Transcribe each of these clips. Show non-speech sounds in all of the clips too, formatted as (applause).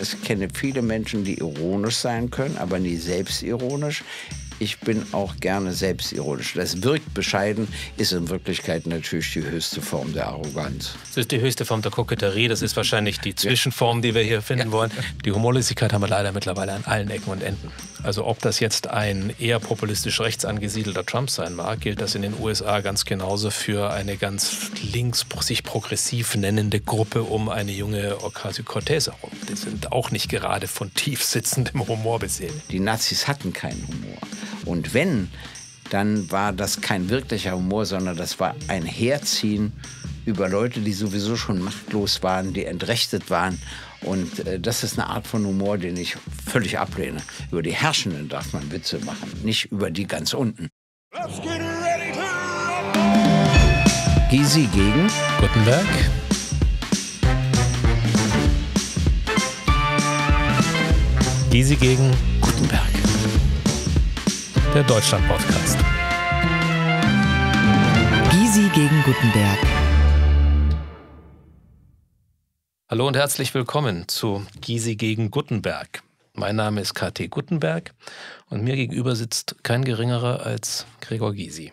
Ich kenne viele Menschen, die ironisch sein können, aber nie selbstironisch ich bin auch gerne selbstironisch. Das wirkt bescheiden, ist in Wirklichkeit natürlich die höchste Form der Arroganz. Das ist die höchste Form der Koketterie, das ist wahrscheinlich die Zwischenform, die wir hier finden ja. wollen. Die Humorlosigkeit haben wir leider mittlerweile an allen Ecken und Enden. Also ob das jetzt ein eher populistisch rechts angesiedelter Trump sein mag, gilt das in den USA ganz genauso für eine ganz links sich progressiv nennende Gruppe um eine junge Ocasio-Cortez herum. Die sind auch nicht gerade von tief sitzendem Humor beseelt. Die Nazis hatten keinen Humor. Und wenn, dann war das kein wirklicher Humor, sondern das war ein Herziehen über Leute, die sowieso schon machtlos waren, die entrechtet waren. Und äh, das ist eine Art von Humor, den ich völlig ablehne. Über die Herrschenden darf man Witze machen, nicht über die ganz unten. Gysi gegen Gutenberg. Gysi gegen Gutenberg der Deutschland-Podcast. Gysi gegen Gutenberg. Hallo und herzlich willkommen zu Gysi gegen Gutenberg. Mein Name ist KT Gutenberg und mir gegenüber sitzt kein geringerer als Gregor Gysi.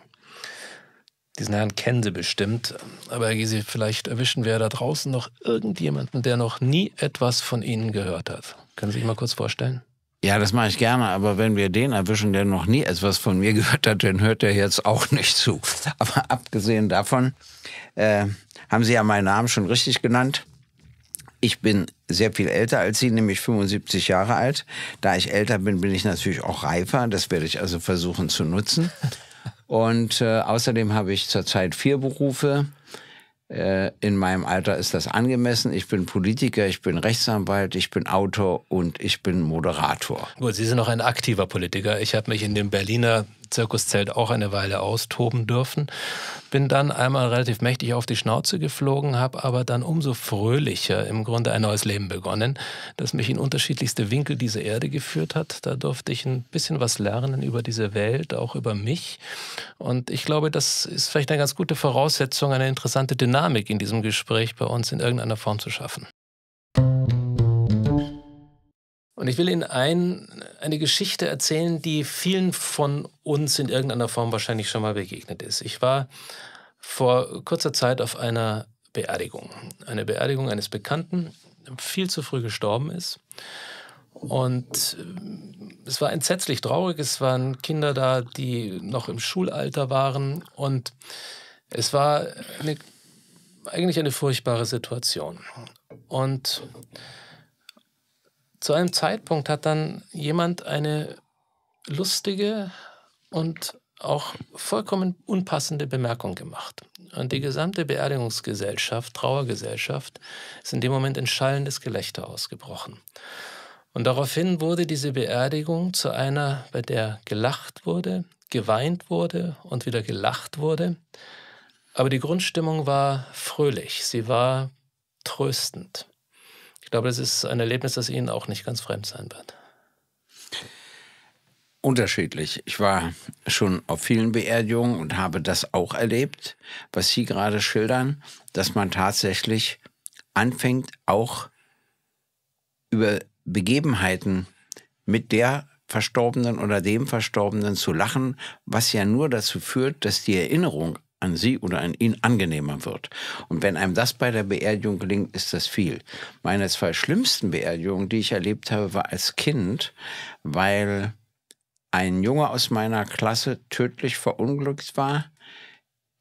Diesen Herrn kennen Sie bestimmt, aber Herr Gysi, vielleicht erwischen wir da draußen noch irgendjemanden, der noch nie etwas von Ihnen gehört hat. Können Sie sich mal kurz vorstellen? Ja, das mache ich gerne, aber wenn wir den erwischen, der noch nie etwas von mir (laughs) gehört hat, dann hört er jetzt auch nicht zu. Aber abgesehen davon äh, haben Sie ja meinen Namen schon richtig genannt. Ich bin sehr viel älter als Sie, nämlich 75 Jahre alt. Da ich älter bin, bin ich natürlich auch reifer. Das werde ich also versuchen zu nutzen. (laughs) Und äh, außerdem habe ich zurzeit vier Berufe. Äh, in meinem Alter ist das angemessen. Ich bin Politiker, ich bin Rechtsanwalt, ich bin Autor und ich bin Moderator. Gut, Sie sind noch ein aktiver Politiker. Ich habe mich in dem Berliner Zirkuszelt auch eine Weile austoben dürfen. Bin dann einmal relativ mächtig auf die Schnauze geflogen, habe aber dann umso fröhlicher im Grunde ein neues Leben begonnen, das mich in unterschiedlichste Winkel dieser Erde geführt hat. Da durfte ich ein bisschen was lernen über diese Welt, auch über mich. Und ich glaube, das ist vielleicht eine ganz gute Voraussetzung, eine interessante Dynamik in diesem Gespräch bei uns in irgendeiner Form zu schaffen. Und ich will Ihnen ein, eine Geschichte erzählen, die vielen von uns in irgendeiner Form wahrscheinlich schon mal begegnet ist. Ich war vor kurzer Zeit auf einer Beerdigung. Eine Beerdigung eines Bekannten, viel zu früh gestorben ist. Und äh, es war entsetzlich traurig. Es waren Kinder da, die noch im Schulalter waren. Und es war eine, eigentlich eine furchtbare Situation. Und zu einem Zeitpunkt hat dann jemand eine lustige und auch vollkommen unpassende Bemerkung gemacht. Und die gesamte Beerdigungsgesellschaft, Trauergesellschaft, ist in dem Moment in schallendes Gelächter ausgebrochen. Und daraufhin wurde diese Beerdigung zu einer, bei der gelacht wurde, geweint wurde und wieder gelacht wurde. Aber die Grundstimmung war fröhlich, sie war tröstend ich glaube, das ist ein Erlebnis, das Ihnen auch nicht ganz fremd sein wird. Unterschiedlich. Ich war schon auf vielen Beerdigungen und habe das auch erlebt, was Sie gerade schildern, dass man tatsächlich anfängt, auch über Begebenheiten mit der Verstorbenen oder dem Verstorbenen zu lachen, was ja nur dazu führt, dass die Erinnerung an sie oder an ihn angenehmer wird. Und wenn einem das bei der Beerdigung gelingt, ist das viel. Meine zwei schlimmsten Beerdigungen, die ich erlebt habe, war als Kind, weil ein Junge aus meiner Klasse tödlich verunglückt war,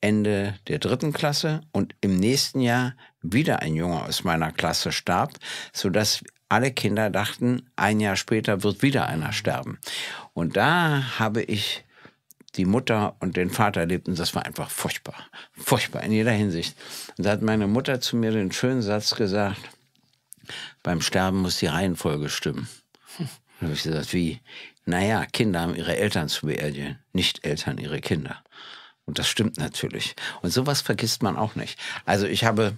Ende der dritten Klasse und im nächsten Jahr wieder ein Junge aus meiner Klasse starb, sodass alle Kinder dachten, ein Jahr später wird wieder einer sterben. Und da habe ich die Mutter und den Vater lebten, das war einfach furchtbar. Furchtbar in jeder Hinsicht. Und da hat meine Mutter zu mir den schönen Satz gesagt, beim Sterben muss die Reihenfolge stimmen. Hm. Da habe ich gesagt, wie? Naja, Kinder haben ihre Eltern zu beerdigen, nicht Eltern ihre Kinder. Und das stimmt natürlich. Und sowas vergisst man auch nicht. Also ich habe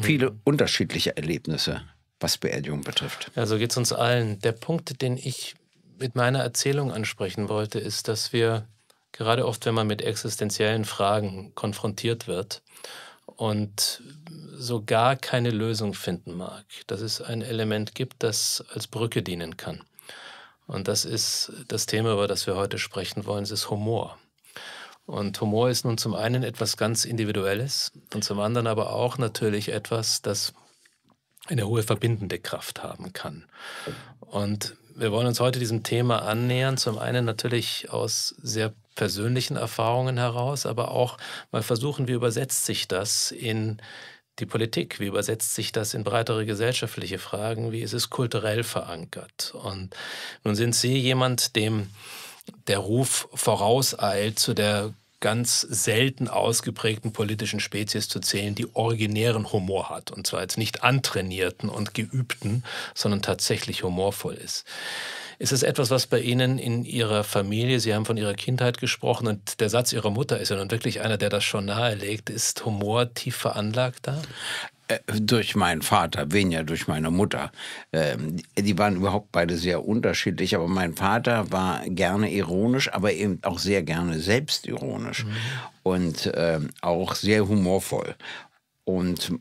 viele hm. unterschiedliche Erlebnisse, was Beerdigung betrifft. Ja, so geht es uns allen. Der Punkt, den ich mit meiner Erzählung ansprechen wollte, ist, dass wir gerade oft, wenn man mit existenziellen Fragen konfrontiert wird und so gar keine Lösung finden mag, dass es ein Element gibt, das als Brücke dienen kann. Und das ist das Thema, über das wir heute sprechen wollen, es ist Humor. Und Humor ist nun zum einen etwas ganz Individuelles und zum anderen aber auch natürlich etwas, das eine hohe verbindende Kraft haben kann. Und wir wollen uns heute diesem Thema annähern, zum einen natürlich aus sehr persönlichen Erfahrungen heraus, aber auch mal versuchen, wie übersetzt sich das in die Politik, wie übersetzt sich das in breitere gesellschaftliche Fragen, wie ist es kulturell verankert. Und nun sind Sie jemand, dem der Ruf vorauseilt, zu der ganz selten ausgeprägten politischen Spezies zu zählen, die originären Humor hat. Und zwar jetzt nicht antrainierten und geübten, sondern tatsächlich humorvoll ist. Ist es etwas, was bei Ihnen in Ihrer Familie, Sie haben von Ihrer Kindheit gesprochen und der Satz Ihrer Mutter ist ja nun wirklich einer, der das schon nahelegt. Ist Humor tief veranlagt da? Äh, durch meinen Vater, weniger durch meine Mutter. Ähm, die waren überhaupt beide sehr unterschiedlich, aber mein Vater war gerne ironisch, aber eben auch sehr gerne selbstironisch mhm. und ähm, auch sehr humorvoll. Und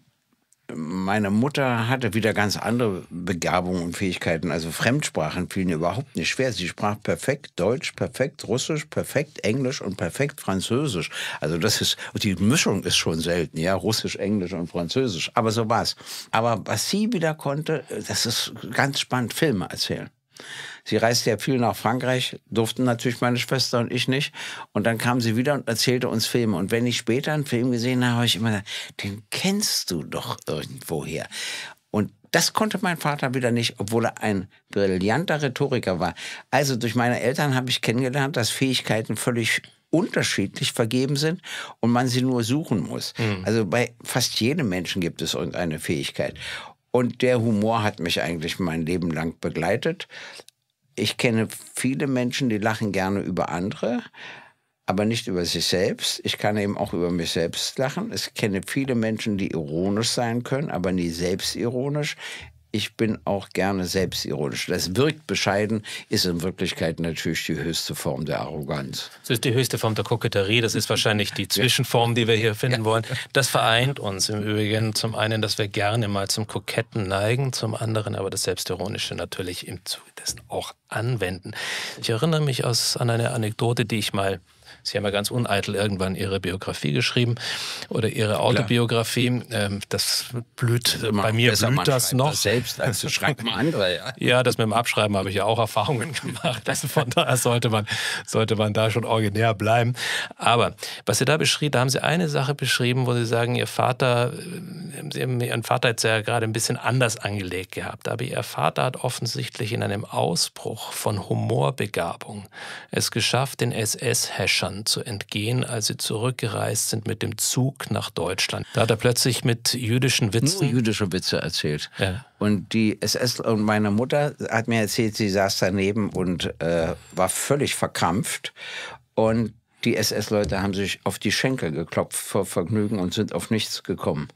meine Mutter hatte wieder ganz andere Begabungen und Fähigkeiten. Also Fremdsprachen fielen überhaupt nicht schwer. Sie sprach perfekt Deutsch, perfekt Russisch, perfekt Englisch und perfekt Französisch. Also das ist, die Mischung ist schon selten, ja, Russisch, Englisch und Französisch. Aber so war's. Aber was sie wieder konnte, das ist ganz spannend, Filme erzählen. Sie reiste ja viel nach Frankreich, durften natürlich meine Schwester und ich nicht. Und dann kam sie wieder und erzählte uns Filme. Und wenn ich später einen Film gesehen habe, habe ich immer gesagt, den kennst du doch irgendwoher. Und das konnte mein Vater wieder nicht, obwohl er ein brillanter Rhetoriker war. Also durch meine Eltern habe ich kennengelernt, dass Fähigkeiten völlig unterschiedlich vergeben sind und man sie nur suchen muss. Mhm. Also bei fast jedem Menschen gibt es irgendeine Fähigkeit. Und der Humor hat mich eigentlich mein Leben lang begleitet. Ich kenne viele Menschen, die lachen gerne über andere, aber nicht über sich selbst. Ich kann eben auch über mich selbst lachen. Ich kenne viele Menschen, die ironisch sein können, aber nie selbstironisch ich bin auch gerne selbstironisch. Das wirkt bescheiden, ist in Wirklichkeit natürlich die höchste Form der Arroganz. Das ist die höchste Form der Koketterie, das ist wahrscheinlich die (laughs) Zwischenform, die wir hier finden ja. wollen. Das vereint uns im Übrigen zum einen, dass wir gerne mal zum Koketten neigen, zum anderen aber das Selbstironische natürlich im Zuge dessen auch anwenden. Ich erinnere mich aus, an eine Anekdote, die ich mal Sie haben ja ganz uneitel irgendwann Ihre Biografie geschrieben oder Ihre Autobiografie. Ähm, das blüht, äh, bei mir besser, blüht das noch. Das selbst, als du schreibt mal andere. Ja. (laughs) ja, das mit dem Abschreiben habe ich ja auch Erfahrungen (laughs) gemacht. Also von daher sollte man, sollte man da schon originär bleiben. Aber was Sie da beschrieben, da haben Sie eine Sache beschrieben, wo Sie sagen, Ihr Vater, äh, Sie haben Ihren Vater jetzt ja gerade ein bisschen anders angelegt gehabt. Aber Ihr Vater hat offensichtlich in einem Ausbruch von Humorbegabung es geschafft, den SS-Häschern Ungarn zu entgehen, als sie zurückgereist sind mit dem Zug nach Deutschland. Da hat er plötzlich mit jüdischen Witzen. Nur jüdische Witze erzählt. Ja. Und die SS und meine Mutter hat mir erzählt, sie saß daneben und äh, war völlig verkrampft. Und die SS-Leute haben sich auf die Schenkel geklopft vor Vergnügen und sind auf nichts gekommen.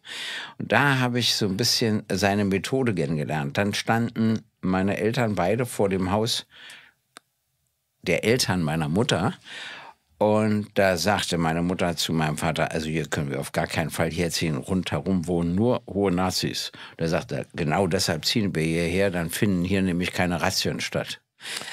Und da habe ich so ein bisschen seine Methode kennengelernt. Dann standen meine Eltern beide vor dem Haus der Eltern meiner Mutter und da sagte meine Mutter zu meinem Vater, also hier können wir auf gar keinen Fall herziehen, rundherum wohnen nur hohe Nazis. Da sagte er genau deshalb ziehen wir hierher, dann finden hier nämlich keine Razzien statt.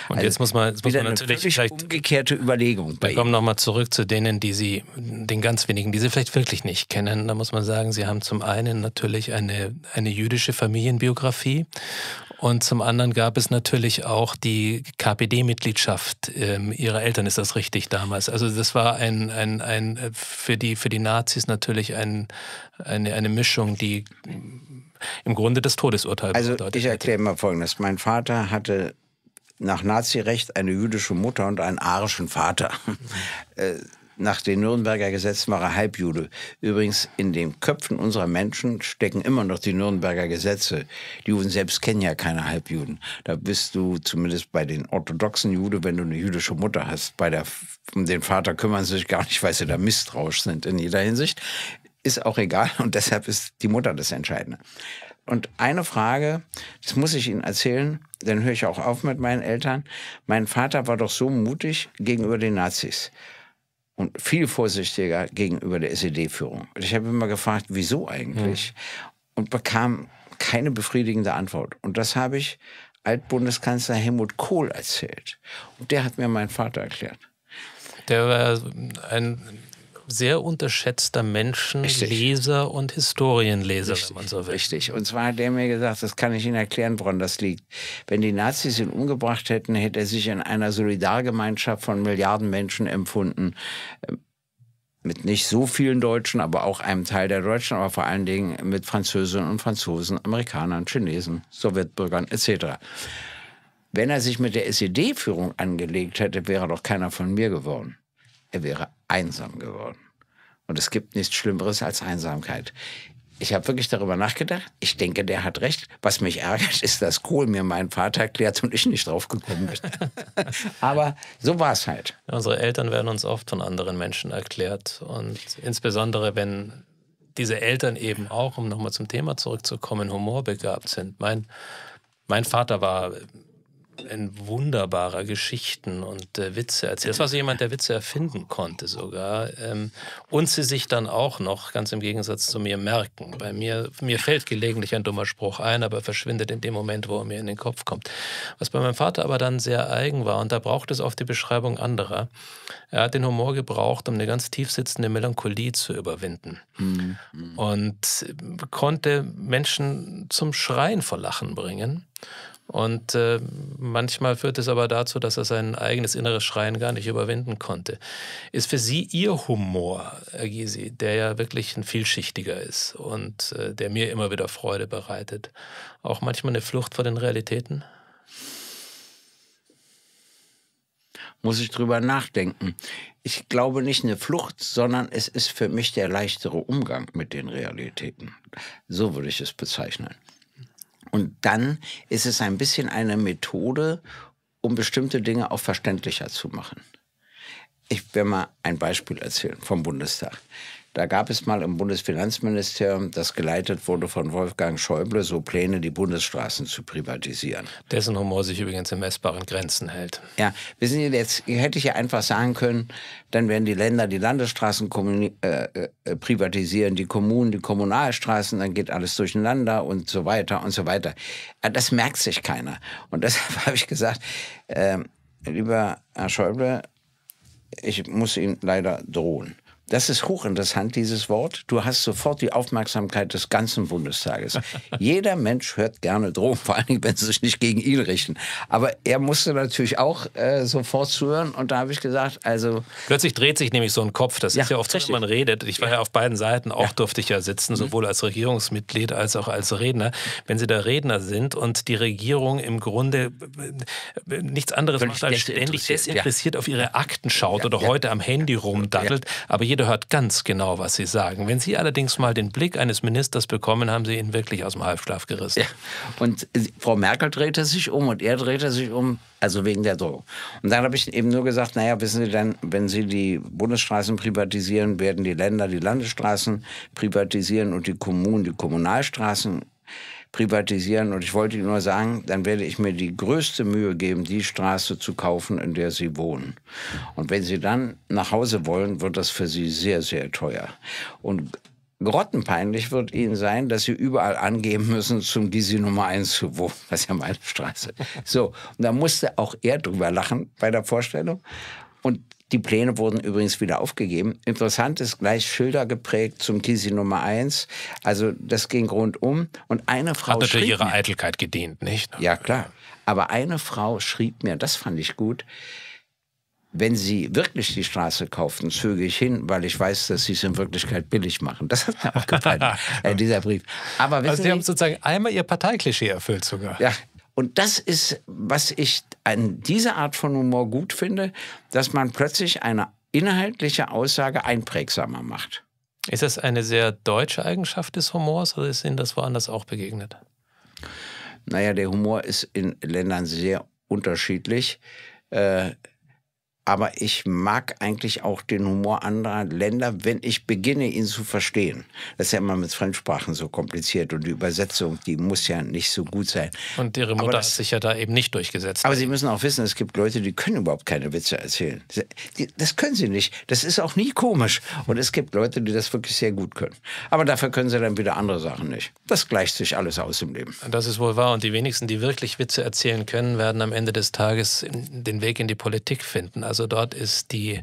Und also jetzt muss man, jetzt muss man natürlich vielleicht umgekehrte Überlegung. Bei wir kommen nochmal zurück zu denen, die Sie, den ganz wenigen, die Sie vielleicht wirklich nicht kennen. Da muss man sagen, Sie haben zum einen natürlich eine, eine jüdische Familienbiografie und zum anderen gab es natürlich auch die KPD-Mitgliedschaft ähm, ihrer Eltern, ist das richtig damals? Also das war ein, ein, ein für, die, für die Nazis natürlich ein, eine, eine Mischung, die im Grunde das Todesurteil also bedeutet. Also ich erkläre mal Folgendes. Mein Vater hatte nach Nazirecht eine jüdische Mutter und einen arischen Vater. (laughs) Äh, nach den Nürnberger Gesetzen war er Halbjude. Übrigens, in den Köpfen unserer Menschen stecken immer noch die Nürnberger Gesetze. Die Juden selbst kennen ja keine Halbjuden. Da bist du zumindest bei den orthodoxen Juden, wenn du eine jüdische Mutter hast. Bei der, um den Vater kümmern sie sich gar nicht, weil sie da misstrauisch sind in jeder Hinsicht. Ist auch egal (laughs) und deshalb ist die Mutter das Entscheidende. Und eine Frage, das muss ich Ihnen erzählen, dann höre ich auch auf mit meinen Eltern. Mein Vater war doch so mutig gegenüber den Nazis und viel vorsichtiger gegenüber der SED-Führung. Ich habe immer gefragt, wieso eigentlich? Ja. Und bekam keine befriedigende Antwort. Und das habe ich Altbundeskanzler Helmut Kohl erzählt. Und der hat mir meinen Vater erklärt. Der war ein sehr unterschätzter Menschenleser und Historienleser, Richtig. wenn man so will. Richtig. Und zwar hat der mir gesagt, das kann ich Ihnen erklären, woran das liegt. Wenn die Nazis ihn umgebracht hätten, hätte er sich in einer Solidargemeinschaft von Milliarden Menschen empfunden äh, mit nicht so vielen Deutschen, aber auch einem Teil der Deutschen, aber vor allen Dingen mit Französinnen und Franzosen, Amerikanern, Chinesen, Sowjetbürgern etc. Wenn er sich mit der SED-Führung angelegt hätte, wäre doch keiner von mir geworden er wäre einsam geworden. Und es gibt nichts Schlimmeres als Einsamkeit. Ich habe wirklich darüber nachgedacht. Ich denke, der hat recht. Was mich ärgert, ist, dass Kohl mir meinen Vater erklärt und ich nicht drauf gekommen bin. (laughs) Aber so war es halt. Unsere Eltern werden uns oft von anderen Menschen erklärt. Und insbesondere, wenn diese Eltern eben auch, um nochmal zum Thema zurückzukommen, humorbegabt sind. Mein, mein Vater war in wunderbarer Geschichten und äh, Witze erzählt. Das war so jemand, der Witze erfinden konnte sogar. Ähm, und sie sich dann auch noch, ganz im Gegensatz zu mir, merken. Bei mir, mir fällt gelegentlich ein dummer Spruch ein, aber verschwindet in dem Moment, wo er mir in den Kopf kommt. Was bei meinem Vater aber dann sehr eigen war, und da braucht es oft die Beschreibung anderer. Er hat den Humor gebraucht, um eine ganz tief sitzende Melancholie zu überwinden. Mhm. mhm. Und konnte Menschen zum Schreien vor Lachen bringen. Und äh, manchmal führt es aber dazu, dass er sein eigenes inneres Schreien gar nicht überwinden konnte. Ist für Sie Ihr Humor, Herr Gysi, der ja wirklich ein vielschichtiger ist und äh, der mir immer wieder Freude bereitet, auch manchmal eine Flucht vor den Realitäten? Muss ich drüber nachdenken. Ich glaube nicht eine Flucht, sondern es ist für mich der leichtere Umgang mit den Realitäten. So würde ich es bezeichnen. Und dann ist es ein bisschen eine Methode, um bestimmte Dinge auch verständlicher zu machen. Ich will mal ein Beispiel erzählen vom Bundestag. Da gab es mal im Bundesfinanzministerium, das geleitet wurde von Wolfgang Schäuble, so Pläne, die Bundesstraßen zu privatisieren. Dessen Humor sich übrigens in messbaren Grenzen hält. Ja, wir sind jetzt hätte ich ja einfach sagen können, dann werden die Länder die Landesstraßen äh, äh, privatisieren, die Kommunen die Kommunalstraßen, dann geht alles durcheinander und so weiter und so weiter. Ah, das merkt sich keiner. Und (laughs) deshalb habe ich gesagt, äh, lieber Herr Schäuble, ich muss Ihnen leider drohen. Das ist hochinteressant, dieses Wort. Du hast sofort die Aufmerksamkeit des ganzen Bundestages. (laughs) Jeder Mensch hört gerne Drogen, vor allem wenn sie sich nicht gegen ihn richten. Aber er musste natürlich auch äh, sofort zuhören und da habe ich gesagt, also... Plötzlich dreht sich nämlich so ein Kopf. Das ja, ist ja oft, richtig. wenn man redet. Ich war ja, ja auf beiden Seiten, auch ja. durfte ich ja sitzen, mhm. sowohl als Regierungsmitglied als auch als Redner. Wenn Sie da Redner sind und die Regierung im Grunde äh, äh, nichts anderes Völlig macht, als ständig desinteressiert, desinteressiert auf ihre Akten schaut oder heute am Handy rumdattelt, aber jeder hört ganz genau, was Sie sagen. Wenn Sie allerdings mal den Blick eines Ministers bekommen, haben Sie ihn wirklich aus dem Halbschlaf gerissen. Ja. Und Frau Merkel drehte sich um und er drehte sich um, also wegen der Drohung. Und dann habe ich eben nur gesagt, naja, wissen Sie denn, wenn Sie die Bundesstraßen privatisieren, werden die Länder die Landesstraßen privatisieren und die Kommunen die Kommunalstraßen privatisieren. Und ich wollte Ihnen nur sagen, dann werde ich mir die größte Mühe geben, die Straße zu kaufen, in der Sie wohnen. Und wenn Sie dann nach Hause wollen, wird das für Sie sehr, sehr teuer. Und grottenpeinlich wird Ihnen sein, dass Sie überall angeben müssen, zum die Nummer 1 zu wohnen. Das ist ja meine Straße. So, und da musste auch er drüber lachen bei der Vorstellung. Die Pläne wurden übrigens wieder aufgegeben. Interessant ist gleich Schilder geprägt zum Kisi Nummer 1. Also das ging rundum. Und eine Frau. Hat natürlich ihre Eitelkeit gedient, nicht? Ja, klar. Aber eine Frau schrieb mir, das fand ich gut, wenn Sie wirklich die Straße kauften, zöge ich hin, weil ich weiß, dass Sie es in Wirklichkeit billig machen. Das hat mir auch gefallen, (laughs) äh, dieser Brief. Aber also Sie, Sie haben sozusagen einmal Ihr Parteiklischee erfüllt sogar. Ja. Und das ist, was ich an diese Art von Humor gut finde, dass man plötzlich eine inhaltliche Aussage einprägsamer macht. Ist das eine sehr deutsche Eigenschaft des Humors oder ist Ihnen das woanders auch begegnet? Naja, der Humor ist in Ländern sehr unterschiedlich. Äh, aber ich mag eigentlich auch den Humor anderer Länder, wenn ich beginne, ihn zu verstehen. Das ist ja immer mit Fremdsprachen so kompliziert und die Übersetzung, die muss ja nicht so gut sein. Und ihre Mutter das, hat sich ja da eben nicht durchgesetzt. Aber Sie müssen auch wissen, es gibt Leute, die können überhaupt keine Witze erzählen. Das können sie nicht. Das ist auch nie komisch. Und es gibt Leute, die das wirklich sehr gut können. Aber dafür können sie dann wieder andere Sachen nicht. Das gleicht sich alles aus im Leben. Das ist wohl wahr. Und die wenigsten, die wirklich Witze erzählen können, werden am Ende des Tages den Weg in die Politik finden. Also also dort ist die,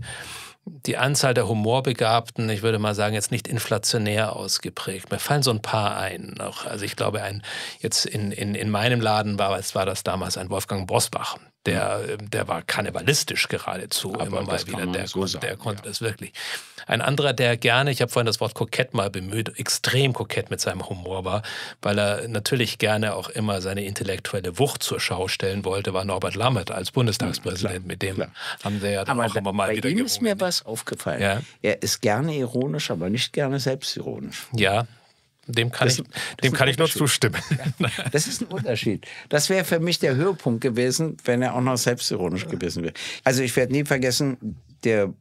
die Anzahl der Humorbegabten, ich würde mal sagen, jetzt nicht inflationär ausgeprägt. Mir fallen so ein paar ein. Noch. Also ich glaube, ein, jetzt in, in, in meinem Laden war, war das damals ein Wolfgang Bosbach, der, ähm, der war kannibalistisch geradezu Aber immer mal wieder. Der, so sagen, der konnte ja. das wirklich. Ein anderer, der gerne, ich habe vorhin das Wort kokett mal bemüht, extrem kokett mit seinem Humor war, weil er natürlich gerne auch immer seine intellektuelle Wucht zur Schau stellen wollte, war Norbert Lammert als hm, Bundestagspräsident. Ja, mit dem klar. haben sie ja dann aber auch immer mal bei wieder. Bei ihm ist mir was aufgefallen. Ja? Er ist gerne ironisch, aber nicht gerne selbstironisch. Ja, dem kann das, ich, dem kann ich nur zustimmen. Ja, das ist ein Unterschied. Das wäre für mich der Höhepunkt gewesen, wenn er auch noch selbstironisch gewesen wäre. Also ich werde nie vergessen, der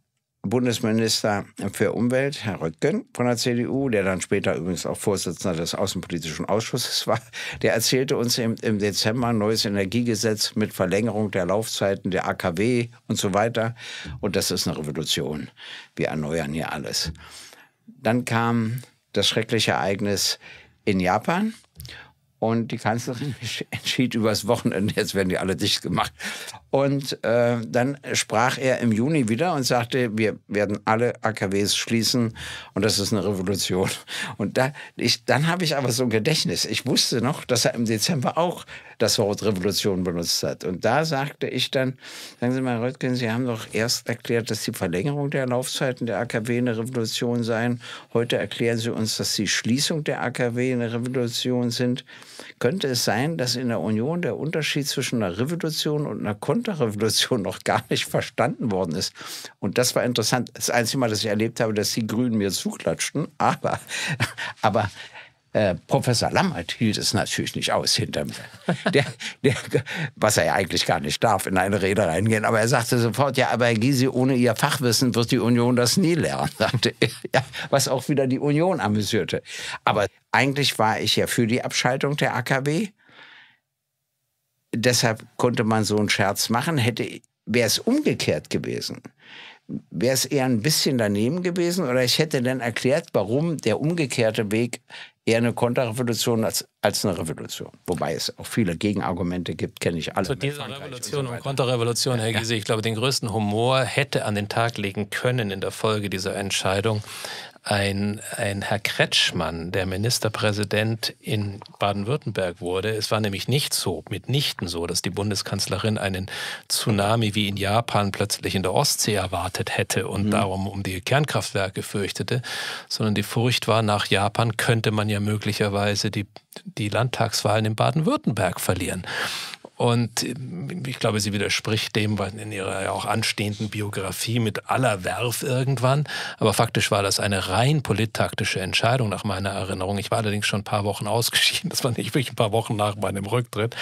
Bundesminister für Umwelt, Herr Röttgen von der CDU, der dann später übrigens auch Vorsitzender des Außenpolitischen Ausschusses war, der erzählte uns im, im Dezember ein neues Energiegesetz mit Verlängerung der Laufzeiten der AKW und so weiter. Und das ist eine Revolution. Wir erneuern hier alles. Dann kam das schreckliche Ereignis in Japan. Und die Kanzlerin (laughs) entschied übers Wochenende, jetzt werden die alle dicht gemacht, und äh, dann sprach er im Juni wieder und sagte, wir werden alle AKWs schließen und das ist eine Revolution. Und da, ich, dann habe ich aber so ein Gedächtnis. Ich wusste noch, dass er im Dezember auch das Wort Revolution benutzt hat. Und da sagte ich dann, sagen Sie mal, Herr Röttgen, Sie haben doch erst erklärt, dass die Verlängerung der Laufzeiten der AKW eine Revolution seien. Heute erklären Sie uns, dass die Schließung der AKW eine Revolution sind. Könnte es sein, dass in der Union der Unterschied zwischen einer Revolution und einer Kon Konterrevolution noch gar nicht verstanden worden ist. Und das war interessant. Das einzige Mal, dass ich erlebt habe, dass die Grünen mir zuklatschten. (laughs) Aber, aber äh, Professor Lammert hielt es natürlich nicht aus hinter mir. (laughs) Der, der, was er ja eigentlich gar nicht darf, in eine Rede reingehen. Aber er sagte sofort, ja, aber Herr Gysi, ohne Ihr Fachwissen wird die Union das nie lernen, (laughs) sagte er. Ja, was auch wieder die Union amüsierte. Aber eigentlich war ich ja für die Abschaltung der AKW deshalb konnte man so einen Scherz machen. Hätte, wäre es umgekehrt gewesen, wäre es eher ein bisschen daneben gewesen oder ich hätte dann erklärt, warum der umgekehrte Weg eher eine Konterrevolution als, als eine Revolution. Wobei es auch viele Gegenargumente gibt, kenne ich alle. Zu dieser Frankreich Revolution und, so und Konterrevolution, Herr ja. Giese, ich glaube, den größten Humor hätte an den Tag legen können in der Folge dieser Entscheidung ein, ein Herr Kretschmann, der Ministerpräsident in Baden-Württemberg wurde. Es war nämlich nicht so, mitnichten so, dass die Bundeskanzlerin einen Tsunami wie in Japan plötzlich in der Ostsee erwartet hätte und mhm. darum um die Kernkraftwerke fürchtete, sondern die Furcht war, nach Japan könnte man ja möglicherweise die, die Landtagswahlen in Baden-Württemberg verlieren. Und ähm, ich glaube, sie widerspricht dem, in ihrer ja auch anstehenden Biografie mit aller Werf irgendwann. Aber faktisch war das eine rein polittaktische Entscheidung nach meiner Erinnerung. Ich war allerdings schon ein paar Wochen ausgeschieden. Das war nicht wirklich ein paar Wochen nach meinem Rücktritt.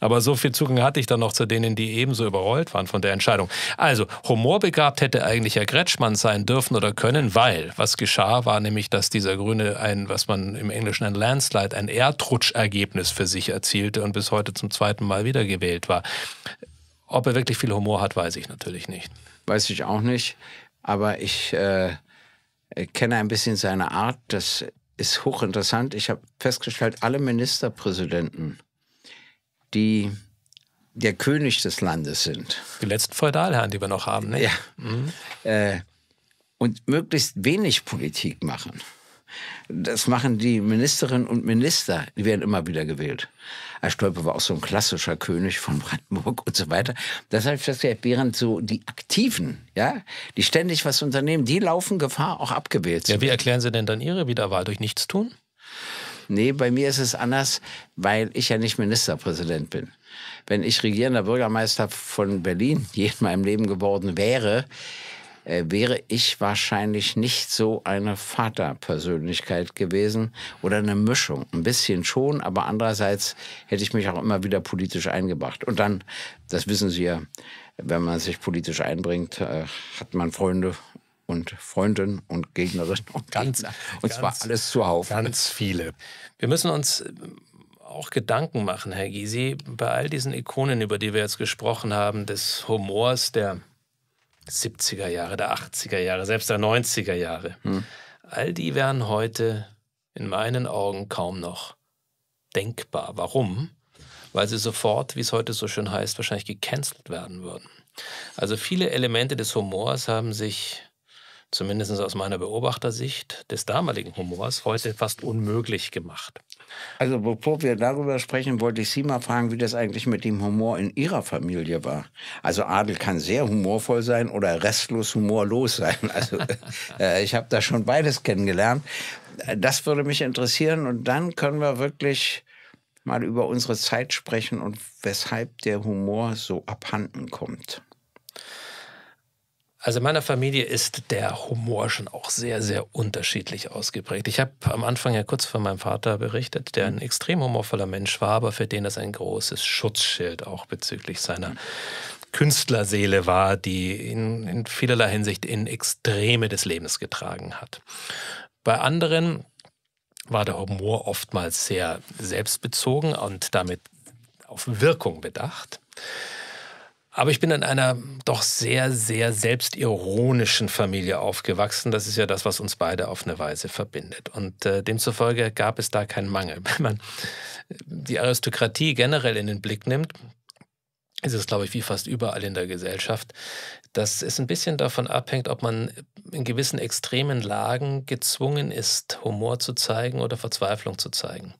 Aber so viel Zugang hatte ich dann noch zu denen, die ebenso überrollt waren von der Entscheidung. Also, humorbegabt hätte eigentlich Herr Gretschmann sein dürfen oder können, weil was geschah, war nämlich, dass dieser Grüne ein, was man im Englischen ein Landslide, ein Erdrutschergebnis für sich erzielte und bis heute zum zweiten Mal wieder wiedergewählt war. Ob er wirklich viel Humor hat, weiß ich natürlich nicht. Weiß ich auch nicht. Aber ich äh, kenne ein bisschen seine Art. Das ist hochinteressant. Ich habe festgestellt, alle Ministerpräsidenten, die der König des Landes sind. Die letzten Feudalherren, die wir noch haben, ne? Ja. Mhm. Äh, und möglichst wenig Politik machen. Das machen die Ministerinnen und Minister, die werden immer wieder gewählt. Stolpe war auch so ein klassischer König von Brandenburg und so weiter. Deshalb festgestellt, während so die Aktiven, ja, die ständig was unternehmen, die laufen Gefahr, auch abgewählt zu werden. Ja, wie erklären Sie denn dann Ihre Wiederwahl? Durch Nichtstun? Nee, bei mir ist es anders, weil ich ja nicht Ministerpräsident bin. Wenn ich regierender Bürgermeister von Berlin, je in meinem Leben geworden wäre, äh, wäre ich wahrscheinlich nicht so eine Vaterpersönlichkeit gewesen oder eine Mischung. Ein bisschen schon, aber andererseits hätte ich mich auch immer wieder politisch eingebracht. Und dann, das wissen Sie ja, wenn man sich politisch einbringt, äh, hat man Freunde und Freundinnen und Gegnerinnen und ganz, Gegner. Und ganz, zwar alles zuhauf. Ganz viele. Wir müssen uns äh, auch Gedanken machen, Herr Gysi, bei all diesen Ikonen, über die wir jetzt gesprochen haben, des Humors, der 70er Jahre, der 80er Jahre, selbst der 90er Jahre. Hm. All die wären heute in meinen Augen kaum noch denkbar. Warum? Weil sie sofort, wie es heute so schön heißt, wahrscheinlich gecancelt werden würden. Also viele Elemente des Humors haben sich, zumindest aus meiner Beobachtersicht, des damaligen Humors heute fast unmöglich gemacht. Also bevor wir darüber sprechen, wollte ich Sie mal fragen, wie das eigentlich mit dem Humor in Ihrer Familie war. Also Adel kann sehr humorvoll sein oder restlos humorlos sein. (laughs) Also äh, ich habe da schon beides kennengelernt. Das würde mich interessieren und dann können wir wirklich mal über unsere Zeit sprechen und weshalb der Humor so abhanden kommt. Also in meiner Familie ist der Humor schon auch sehr, sehr unterschiedlich ausgeprägt. Ich habe am Anfang ja kurz von meinem Vater berichtet, der ein extrem humorvoller Mensch war, aber für den das ein großes Schutzschild auch bezüglich seiner Künstlerseele war, die ihn in vielerlei Hinsicht in Extreme des Lebens getragen hat. Bei anderen war der Humor oftmals sehr selbstbezogen und damit auf Wirkung bedacht. Aber ich bin in einer doch sehr, sehr selbstironischen Familie aufgewachsen. Das ist ja das, was uns beide auf eine Weise verbindet. Und äh, demzufolge gab es da keinen Mangel. (laughs) Wenn man die Aristokratie generell in den Blick nimmt, ist es, glaube ich, wie fast überall in der Gesellschaft, dass es ein bisschen davon abhängt, ob man in gewissen extremen Lagen gezwungen ist, Humor zu zeigen oder Verzweiflung zu zeigen.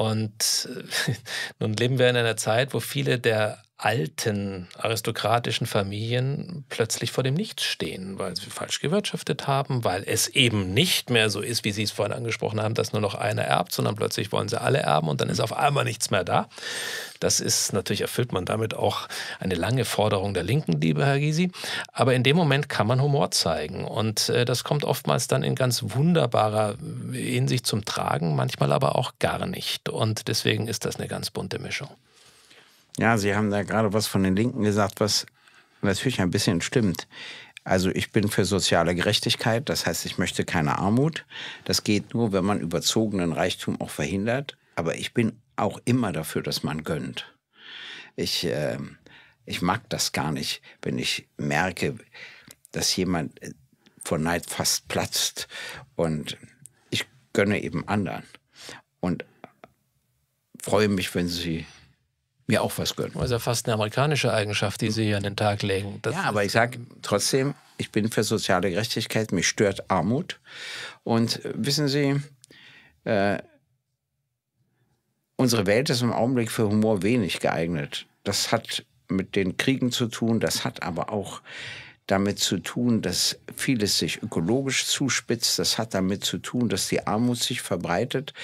Und äh, (laughs) nun leben wir in einer Zeit, wo viele der alten aristokratischen Familien plötzlich vor dem Nichts stehen, weil sie falsch gewirtschaftet haben, weil es eben nicht mehr so ist, wie Sie es vorhin angesprochen haben, dass nur noch einer erbt, sondern plötzlich wollen sie alle erben und dann ist auf einmal nichts mehr da. Das ist natürlich, erfüllt man damit auch eine lange Forderung der Linken, liebe Herr Gysi. Aber in dem Moment kann man Humor zeigen und äh, das kommt oftmals dann in ganz wunderbarer Hinsicht zum Tragen, manchmal aber auch gar nicht und deswegen ist das eine ganz bunte Mischung. Ja, Sie haben da gerade was von den Linken gesagt, was natürlich ein bisschen stimmt. Also ich bin für soziale Gerechtigkeit, das heißt, ich möchte keine Armut. Das geht nur, wenn man überzogenen Reichtum auch verhindert. Aber ich bin auch immer dafür, dass man gönnt. Ich, äh, ich mag das gar nicht, wenn ich merke, dass jemand äh, vor Neid fast platzt und ich gönne eben anderen. Und freue mich, wenn Sie mir auch was gönnen. Das also ist ja fast eine amerikanische Eigenschaft, die Sie hier an den Tag legen. Das ja, aber ich sage trotzdem, ich bin für soziale Gerechtigkeit, mich stört Armut. Und wissen Sie, äh, unsere Welt ist im Augenblick für Humor wenig geeignet. Das hat mit den Kriegen zu tun, das hat aber auch damit zu tun, dass vieles sich ökologisch zuspitzt. Das hat damit zu tun, dass die Armut sich verbreitet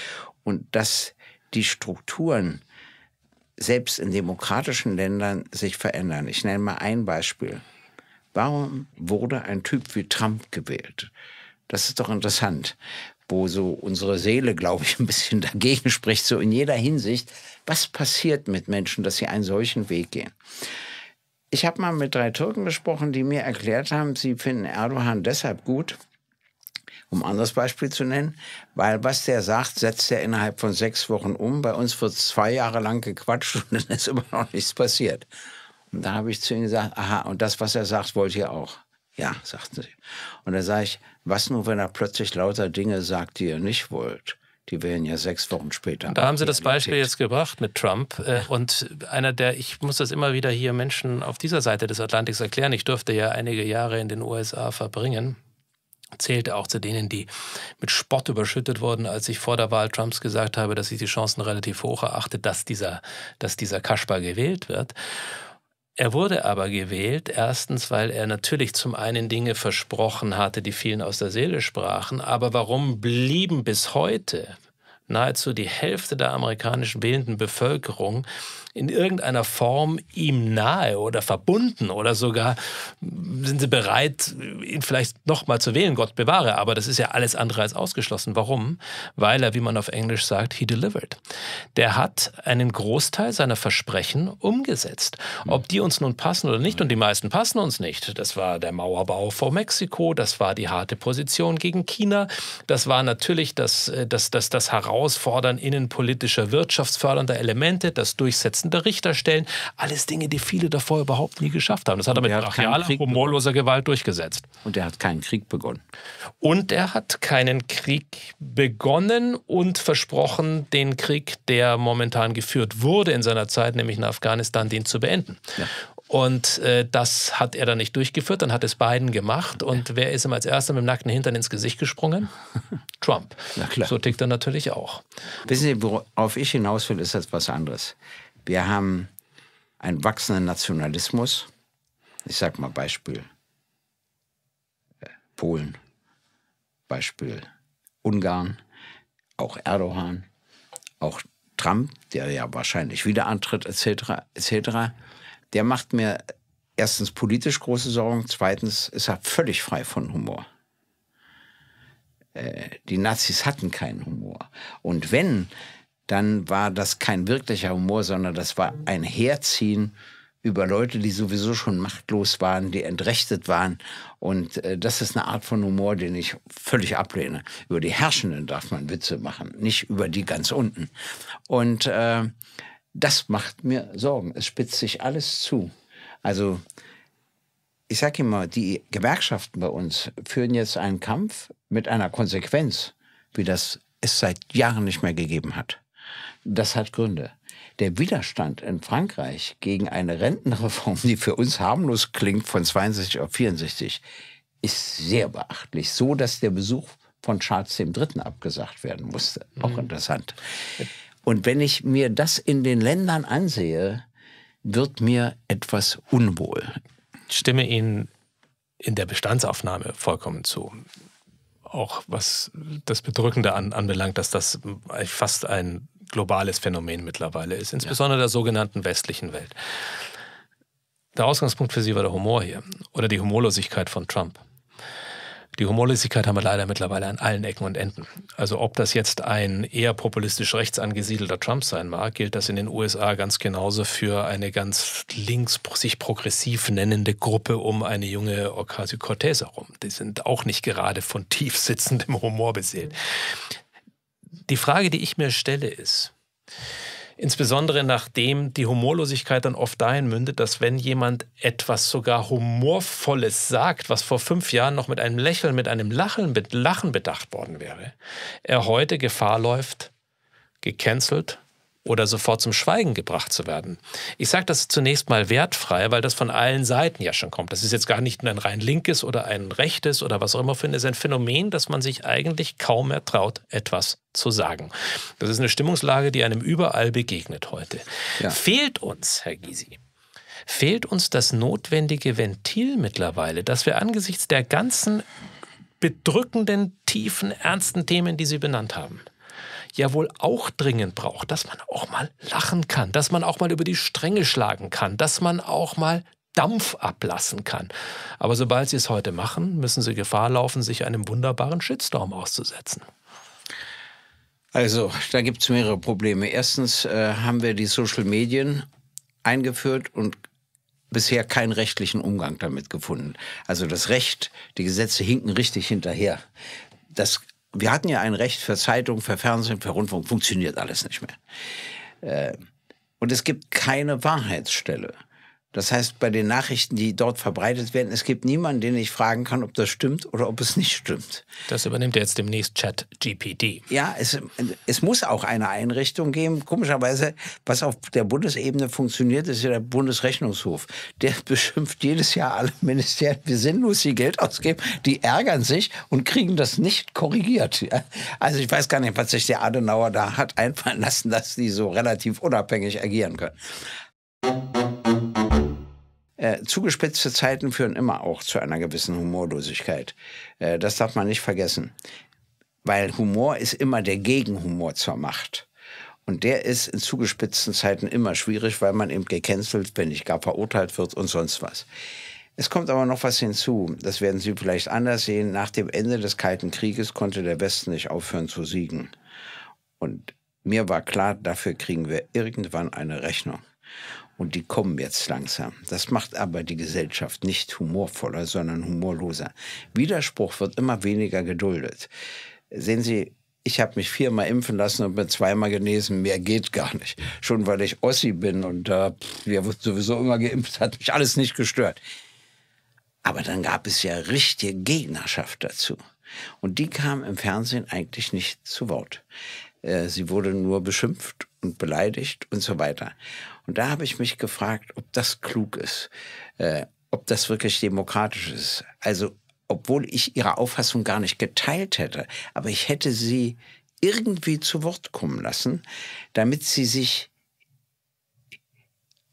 und dass die Strukturen selbst in demokratischen Ländern sich verändern. Ich nenne mal ein Beispiel. Warum wurde ein Typ wie Trump gewählt? Das ist doch interessant, wo so unsere Seele, glaube ich, ein bisschen (laughs) dagegen spricht, so in jeder Hinsicht. Was passiert mit Menschen, dass sie einen solchen Weg gehen? Ich habe mal mit drei Türken gesprochen, die mir erklärt haben, sie finden Erdogan deshalb gut, um ein anderes Beispiel zu nennen. Weil was der sagt, setzt er innerhalb von sechs Wochen um. Bei uns wird zwei Jahre lang gequatscht und dann ist immer noch nichts passiert. Und da habe ich zu ihm gesagt, aha, und das, was er sagt, wollt ihr auch. Ja, sagten sie. Und dann sage ich, was nur, wenn er plötzlich lauter Dinge sagt, die ihr nicht wollt? Die wären ja sechs Wochen später. Da haben Sie das Beispiel jetzt gebracht mit Trump. Äh, und einer der, ich muss das immer wieder hier Menschen auf dieser Seite des Atlantiks erklären, ich durfte ja einige Jahre in den USA verbringen zählte auch zu denen, die mit Spott überschüttet wurden, als ich vor der Wahl Trumps gesagt habe, dass ich die Chancen relativ hoch erachte, dass dieser, dass dieser Kaspar gewählt wird. Er wurde aber gewählt, erstens, weil er natürlich zum einen Dinge versprochen hatte, die vielen aus der Seele sprachen, aber warum blieben bis heute nahezu die Hälfte der amerikanischen wählenden Bevölkerung in irgendeiner Form ihm nahe oder verbunden oder sogar sind sie bereit, ihn vielleicht nochmal zu wählen, Gott bewahre. Aber das ist ja alles andere als ausgeschlossen. Warum? Weil er, wie man auf Englisch sagt, he delivered. Der hat einen Großteil seiner Versprechen umgesetzt. Ob die uns nun passen oder nicht, und die meisten passen uns nicht. Das war der Mauerbau vor Mexiko, das war die harte Position gegen China, das war natürlich das, äh, das, das, das Herausfordern innenpolitischer, wirtschaftsfördernder Elemente, das Durchsetzen einen Richter stellen. Alles Dinge, die viele davor überhaupt nie geschafft haben. Das hat er mit brachialer, humorloser Gewalt durchgesetzt. Und er hat keinen Krieg begonnen. Und er hat keinen Krieg begonnen und versprochen, den Krieg, der momentan geführt wurde in seiner Zeit, nämlich in Afghanistan, den zu beenden. Ja. Und äh, das hat er dann nicht durchgeführt, dann hat es Biden gemacht. Und ja. wer ist ihm als erster mit dem nackten Hintern ins Gesicht gesprungen? (laughs) Trump. So tickt er natürlich auch. Wissen Sie, worauf ich hinaus will, ist das was anderes. Wir haben einen wachsenden Nationalismus. Ich sage mal Beispiel äh, Polen, Beispiel Ungarn, auch Erdogan, auch Trump, der ja wahrscheinlich wieder antritt, etc., etc., der macht mir erstens politisch große Sorgen, zweitens ist er völlig frei von Humor. Äh, die Nazis hatten keinen Humor. Und wenn dann war das kein wirklicher Humor, sondern das war ein Herziehen über Leute, die sowieso schon machtlos waren, die entrechtet waren. Und äh, das ist eine Art von Humor, den ich völlig ablehne. Über die Herrschenden darf man Witze machen, nicht über die ganz unten. Und äh, das macht mir Sorgen. Es spitzt sich alles zu. Also ich sage immer, die Gewerkschaften bei uns führen jetzt einen Kampf mit einer Konsequenz, wie das es seit Jahren nicht mehr gegeben hat. Das hat Gründe. Der Widerstand in Frankreich gegen eine Rentenreform, die für uns harmlos klingt, von 62 auf 64, ist sehr beachtlich. So, dass der Besuch von Charles III. abgesagt werden musste. Auch mhm. interessant. Und wenn ich mir das in den Ländern ansehe, wird mir etwas unwohl. Ich stimme Ihnen in der Bestandsaufnahme vollkommen zu. Auch was das Bedrückende an, anbelangt, dass das fast ein globales Phänomen mittlerweile ist, insbesondere ja. der sogenannten westlichen Welt. Der Ausgangspunkt für sie war der Humor hier oder die Humorlosigkeit von Trump. Die Humorlosigkeit haben wir leider mittlerweile an allen Ecken und Enden. Also ob das jetzt ein eher populistisch rechts angesiedelter Trump sein mag, gilt das in den USA ganz genauso für eine ganz links sich progressiv nennende Gruppe um eine junge Ocasio-Cortez herum. Die sind auch nicht gerade von tief sitzendem Humor beseelt. Die Frage, die ich mir stelle, ist, insbesondere nachdem die Humorlosigkeit dann oft dahin mündet, dass wenn jemand etwas sogar Humorvolles sagt, was vor fünf Jahren noch mit einem Lächeln, mit einem Lachen, mit Lachen bedacht worden wäre, er heute Gefahr läuft, gecancelt oder sofort zum Schweigen gebracht zu werden. Ich sage das zunächst mal wertfrei, weil das von allen Seiten ja schon kommt. Das ist jetzt gar nicht nur ein rein linkes oder ein rechtes oder was auch immer für ein, ist ein Phänomen, dass man sich eigentlich kaum mehr traut, etwas zu sagen. Das ist eine Stimmungslage, die einem überall begegnet heute. Ja. Fehlt uns, Herr Gysi, fehlt uns das notwendige Ventil mittlerweile, dass wir angesichts der ganzen bedrückenden, tiefen, ernsten Themen, die Sie benannt haben, ja wohl auch dringend braucht, dass man auch mal lachen kann, dass man auch mal über die Stränge schlagen kann, dass man auch mal Dampf ablassen kann. Aber sobald Sie es heute machen, müssen Sie Gefahr laufen, sich einem wunderbaren Shitstorm auszusetzen. Also, da gibt es mehrere Probleme. Erstens äh, haben wir die Social Medien eingeführt und bisher keinen rechtlichen Umgang damit gefunden. Also das Recht, die Gesetze hinken richtig hinterher. Das wir hatten ja ein Recht für Zeitung, für Fernsehen, für Rundfunk, funktioniert alles nicht mehr. Äh, und es gibt keine Wahrheitsstelle. Das heißt, bei den Nachrichten, die dort verbreitet werden, es gibt niemanden, den ich fragen kann, ob das stimmt oder ob es nicht stimmt. Das übernimmt jetzt demnächst Chat GPD. Ja, es, es muss auch eine Einrichtung geben. Komischerweise, was auf der Bundesebene funktioniert, ist ja der Bundesrechnungshof. Der (laughs) beschimpft jedes Jahr alle Ministerien, wie sinnlos sie Geld ausgeben. Die ärgern sich und kriegen das nicht korrigiert. Also ich weiß gar nicht, was sich der Adenauer da hat einfallen lassen, dass die so relativ unabhängig agieren können. Äh, zugespitzte Zeiten führen immer auch zu einer gewissen Humorlosigkeit. Äh, das darf man nicht vergessen. Weil Humor ist immer der Gegenhumor zur Macht. Und der ist in zugespitzten Zeiten immer schwierig, weil man eben gecancelt, wenn nicht gar verurteilt wird und sonst was. Es kommt aber noch was hinzu. Das werden Sie vielleicht anders sehen. Nach dem Ende des Kalten Krieges konnte der Westen nicht aufhören zu siegen. Und mir war klar, dafür kriegen wir irgendwann eine Rechnung. Und die kommen jetzt langsam. Das macht aber die Gesellschaft nicht humorvoller, sondern humorloser. Widerspruch wird immer weniger geduldet. Sehen Sie, ich habe mich viermal impfen lassen und bin zweimal genesen. Mehr geht gar nicht. Schon weil ich Ossi bin und äh, wir wurden sowieso immer geimpft, hat mich alles nicht gestört. Aber dann gab es ja richtige Gegnerschaft dazu. Und die kam im Fernsehen eigentlich nicht zu Wort. Äh, sie wurde nur beschimpft und beleidigt und so weiter. Und da habe ich mich gefragt, ob das klug ist, äh, ob das wirklich demokratisch ist. Also, obwohl ich ihre Auffassung gar nicht geteilt hätte, aber ich hätte sie irgendwie zu Wort kommen lassen, damit sie sich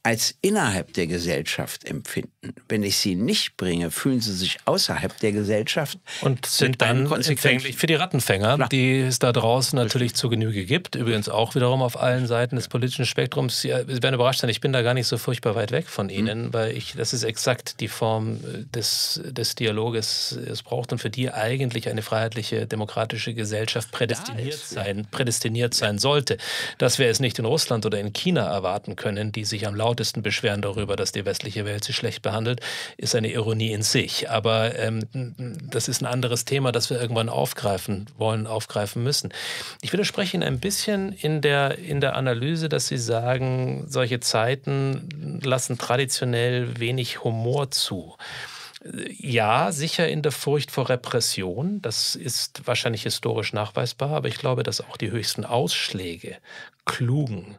als innerhalb der Gesellschaft empfinden. Wenn ich sie nicht bringe, fühlen sie sich außerhalb der Gesellschaft. Und sind dann empfänglich für die Rattenfänger, Klar. die es da draußen natürlich zur Genüge gibt. Übrigens auch wiederum auf allen Seiten des politischen Spektrums. Sie werden überrascht sein, ich bin da gar nicht so furchtbar weit weg von hm. Ihnen, mhm. weil ich, das ist exakt die Form äh, des, des Dialoges. Es braucht und für die eigentlich eine freiheitliche, demokratische Gesellschaft prädestiniert, sein, prädestiniert sein sollte. Dass wir es nicht in Russland oder in China erwarten können, die sich am lautesten lautesten beschweren darüber, dass die westliche Welt sie schlecht behandelt, ist eine Ironie in sich. Aber ähm, das ist ein anderes Thema, das wir irgendwann aufgreifen wollen, aufgreifen müssen. Ich widerspreche Ihnen ein bisschen in der, in der Analyse, dass Sie sagen, solche Zeiten lassen traditionell wenig Humor zu ja, sicher in der Furcht vor Repression. Das ist wahrscheinlich historisch nachweisbar, aber ich glaube, dass auch die höchsten Ausschläge klugen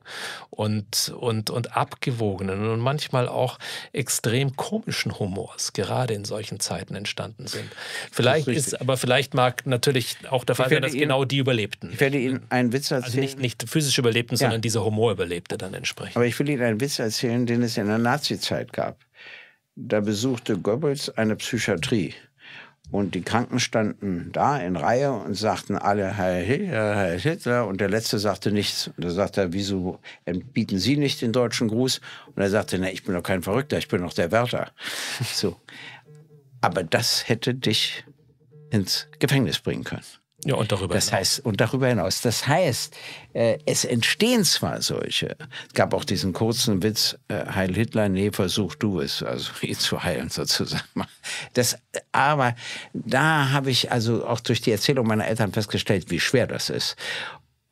und, und, und abgewogenen und manchmal auch extrem komischen Humors gerade in solchen Zeiten entstanden sind. Vielleicht ist, ist, aber vielleicht mag natürlich auch der Fall sein, dass Ihnen, genau die Überlebten. Ich werde Ihnen ne? einen Witz erzählen. Also nicht, nicht physisch Überlebten, ja. sondern dieser Humor Überlebte dann entsprechend. Aber ich will Ihnen einen Witz erzählen, den es in der Nazizeit gab. Da besuchte Goebbels eine Psychiatrie. Und die Kranken standen da in Reihe und sagten alle Herr Hitler, äh, Herr Hitler. Und der Letzte sagte nichts. Und da sagte er, wieso bieten Sie nicht den deutschen Gruß? Und er sagte, na, ich bin doch kein Verrückter, ich bin doch der Wärter. So. Aber das hätte dich ins Gefängnis bringen können. Ja, und darüber das Heißt, und darüber hinaus. Das heißt, äh, es entstehen zwar solche. Es gab auch diesen kurzen Witz, äh, Heil Hitler, nee, versuch du es, also (laughs) ihn zu heilen sozusagen. Das, aber da habe ich also auch durch die Erzählung meiner Eltern festgestellt, wie schwer das ist.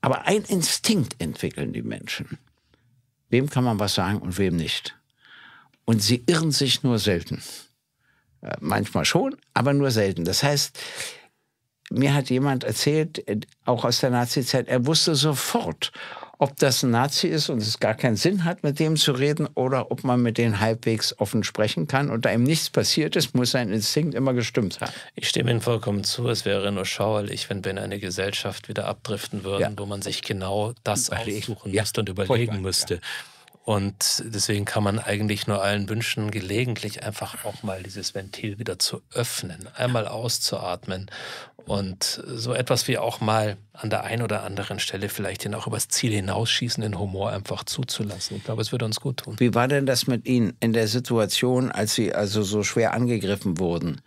Aber ein Instinkt entwickeln die Menschen. Wem kann man was sagen und wem nicht? Und sie irren sich nur selten. Äh, manchmal schon, aber nur selten. Das heißt, mir hat jemand erzählt, äh, auch aus der Nazi-Zeit, er wusste sofort, ob das ein Nazi ist und es gar keinen Sinn hat, mit dem zu reden oder ob man mit denen halbwegs offen sprechen kann. Und da ihm nichts passiert ist, muss sein Instinkt immer gestimmt haben. Ich stimme Ihnen vollkommen zu. Es wäre nur schauerlich, wenn wir in eine Gesellschaft wieder abdriften würden, ja. wo man sich genau das Überleg aussuchen ja. müsste und überlegen Vollkommen, müsste. Ja. Und deswegen kann man eigentlich nur allen wünschen, gelegentlich einfach auch mal dieses Ventil wieder zu öffnen, einmal auszuatmen und so etwas wie auch mal an der einen oder anderen Stelle vielleicht den auch übers Ziel hinausschießen, den Humor einfach zuzulassen. Ich glaube, es würde uns gut tun. Wie war denn das mit Ihnen in der Situation, als Sie also so schwer angegriffen wurden?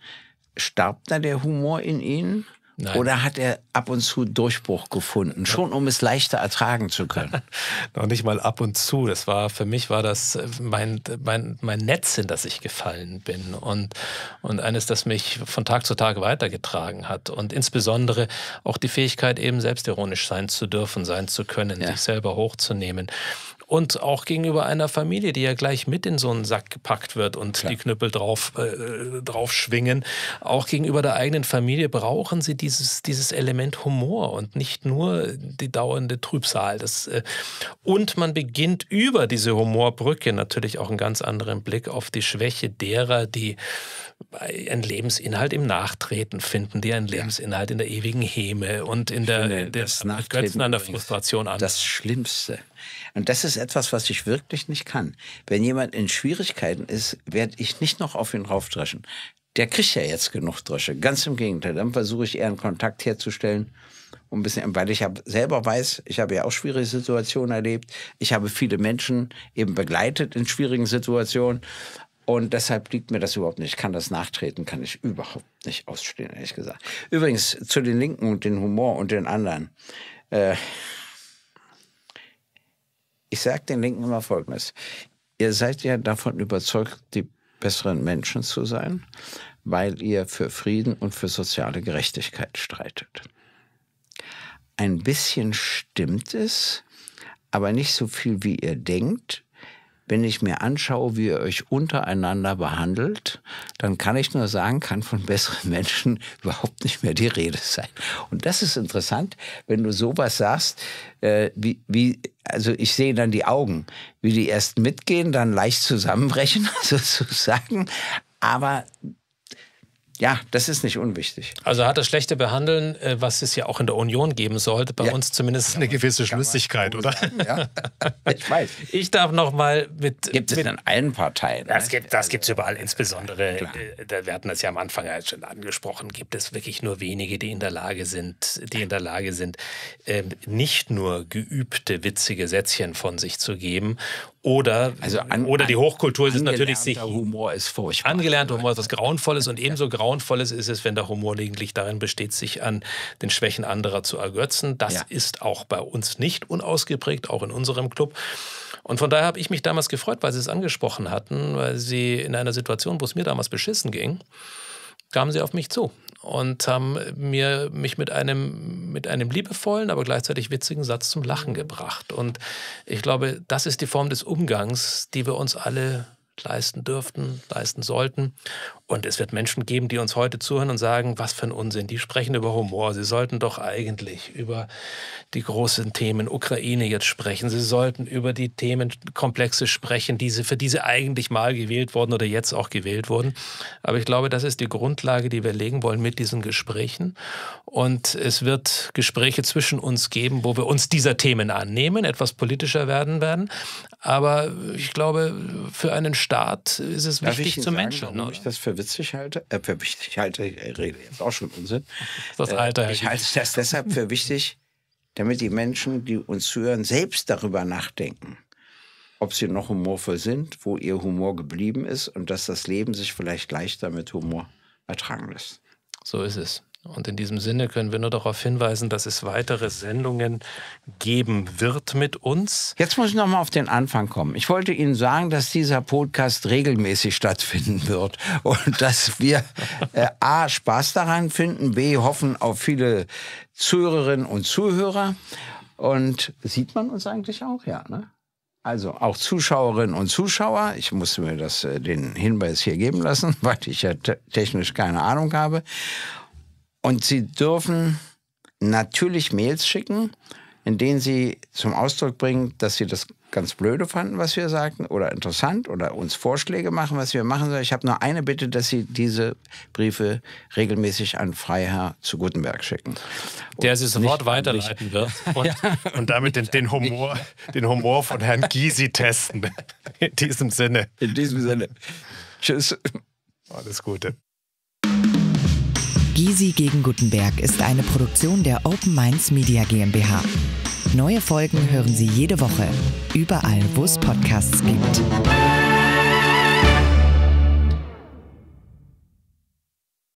Starb da der Humor in Ihnen? Nein. Oder hat er ab und zu Durchbruch gefunden, schon um es leichter ertragen zu können? (laughs) Noch nicht mal ab und zu. Das war für mich war das äh, mein, mein, mein Netz, in das ich gefallen bin und, und eines, das mich von Tag zu Tag weitergetragen hat. Und insbesondere auch die Fähigkeit, eben selbstironisch sein zu dürfen, sein zu können, ja. sich selber hochzunehmen und auch gegenüber einer Familie, die ja gleich mit in so einen Sack gepackt wird und Klar. die Knüppel drauf, äh, drauf schwingen. Auch gegenüber der eigenen Familie brauchen sie dieses, dieses Element Humor und nicht nur die dauernde Trübsal. Das, äh, und man beginnt über diese Humorbrücke natürlich auch einen ganz anderen Blick auf die Schwäche derer, die einen Lebensinhalt im Nachtreten finden, die einen Lebensinhalt in der ewigen Häme und in der, finde, der, der Götzen an der Frustration an. Das Schlimmste und das ist etwas, was ich wirklich nicht kann. Wenn jemand in Schwierigkeiten ist, werde ich nicht noch auf ihn raufdreschen. Der kriegt ja jetzt genug Drösche. Ganz im Gegenteil. Dann versuche ich eher einen Kontakt herzustellen. Und ein bisschen, weil ich habe selber weiß, ich habe ja auch schwierige Situationen erlebt. Ich habe viele Menschen eben begleitet in schwierigen Situationen. Und deshalb liegt mir das überhaupt nicht. Ich kann das nachtreten, kann ich überhaupt nicht ausstehen, ehrlich gesagt. Übrigens zu den Linken und den Humor und den anderen. Äh, ich sage den Linken immer Folgendes. Ihr seid ja davon überzeugt, die besseren Menschen zu sein, weil ihr für Frieden und für soziale Gerechtigkeit streitet. Ein bisschen stimmt es, aber nicht so viel, wie ihr denkt wenn ich mir anschaue, wie ihr euch untereinander behandelt, dann kann ich nur sagen, kann von besseren (laughs) Menschen überhaupt nicht mehr die Rede sein. Und das ist interessant, wenn du sowas sagst, äh, wie, wie, also ich sehe dann die Augen, wie die erst mitgehen, dann leicht zusammenbrechen (laughs) sozusagen. Aber ja, das ist nicht unwichtig. Also hat das schlechte Behandeln, äh, was es ja auch in der Union geben sollte, bei ja. uns zumindest eine gewisse Schlüssigkeit, oder? Ja, ich weiß. Ich darf noch mal mit... Gibt es in allen Parteien. Das ne? gibt es also, überall, insbesondere, klar. Äh, wir hatten das ja am Anfang halt schon angesprochen, gibt es wirklich nur wenige, die in der Lage sind, die in der Lage sind, ähm, nicht nur geübte, witzige Sätzchen von sich zu geben oder, also an, oder die Hochkultur ist natürlich sich. Humor ist furchtbar. Angelernter Humor ist was Grauenvolles und ebenso Grauenvolles ist es, wenn der Humor lediglich darin besteht, sich an den Schwächen anderer zu ergötzen. Das ja. ist auch bei uns nicht unausgeprägt, auch in unserem Club. Und von daher habe ich mich damals gefreut, weil Sie es angesprochen hatten, weil Sie in einer Situation, wo es mir damals beschissen ging, kamen Sie auf mich zu und haben mir, mich mit einem, mit einem liebevollen, aber gleichzeitig witzigen Satz zum Lachen mhm. gebracht. Und ich glaube, das ist die Form des Umgangs, die wir uns alle leisten dürften, leisten sollten. Und es wird Menschen geben, die uns heute zuhören und sagen, was für ein Unsinn, die sprechen über Humor, sie sollten doch eigentlich über die großen Themen Ukraine jetzt sprechen, sie sollten über die Themenkomplexe sprechen, die sie, für die sie eigentlich mal gewählt wurden oder jetzt auch gewählt wurden. Aber ich glaube, das ist die Grundlage, die wir legen wollen mit diesen Gesprächen. Und es wird Gespräche zwischen uns geben, wo wir uns dieser Themen annehmen, etwas politischer werden werden. Aber ich glaube, für einen Staat ist es Darf wichtig zu Menschen. Warum ne? ich das für witzig halte, äh, für wichtig halte, ich rede jetzt auch schon Unsinn. Das äh, Alter. Äh, ich halte das deshalb für wichtig, damit die Menschen, die uns hören, selbst darüber nachdenken, ob sie noch humorvoll sind, wo ihr Humor geblieben ist und dass das Leben sich vielleicht leichter mit Humor ertragen lässt. So ist es. Und in diesem Sinne können wir nur darauf hinweisen, dass es weitere Sendungen geben wird mit uns. Jetzt muss ich nochmal auf den Anfang kommen. Ich wollte Ihnen sagen, dass dieser Podcast regelmäßig stattfinden wird (laughs) und dass wir äh, A, Spaß daran finden, B, hoffen auf viele Zuhörerinnen und Zuhörer. Und sieht man uns eigentlich auch, ja, ne? Also auch Zuschauerinnen und Zuschauer, ich musste mir das, äh, den Hinweis hier geben lassen, (laughs) weil ich ja technisch keine Ahnung habe. Und Sie dürfen natürlich Mails schicken, in denen Sie zum Ausdruck bringen, dass Sie das ganz blöde fanden, was wir sagten, oder interessant, oder uns Vorschläge machen, was wir machen sollen. Ich habe nur eine Bitte, dass Sie diese Briefe regelmäßig an Freiherr zu Gutenberg schicken. Der sie sofort weiterleiten wird. (laughs) Und, und damit den, den, Humor, den Humor von Herrn Gysi testen. In diesem Sinne. In diesem Sinne. Tschüss. Alles Gute. Gysi gegen Gutenberg ist eine Produktion der Open Minds Media GmbH. Neue Folgen hören Sie jede Woche, überall, wo es Podcasts gibt.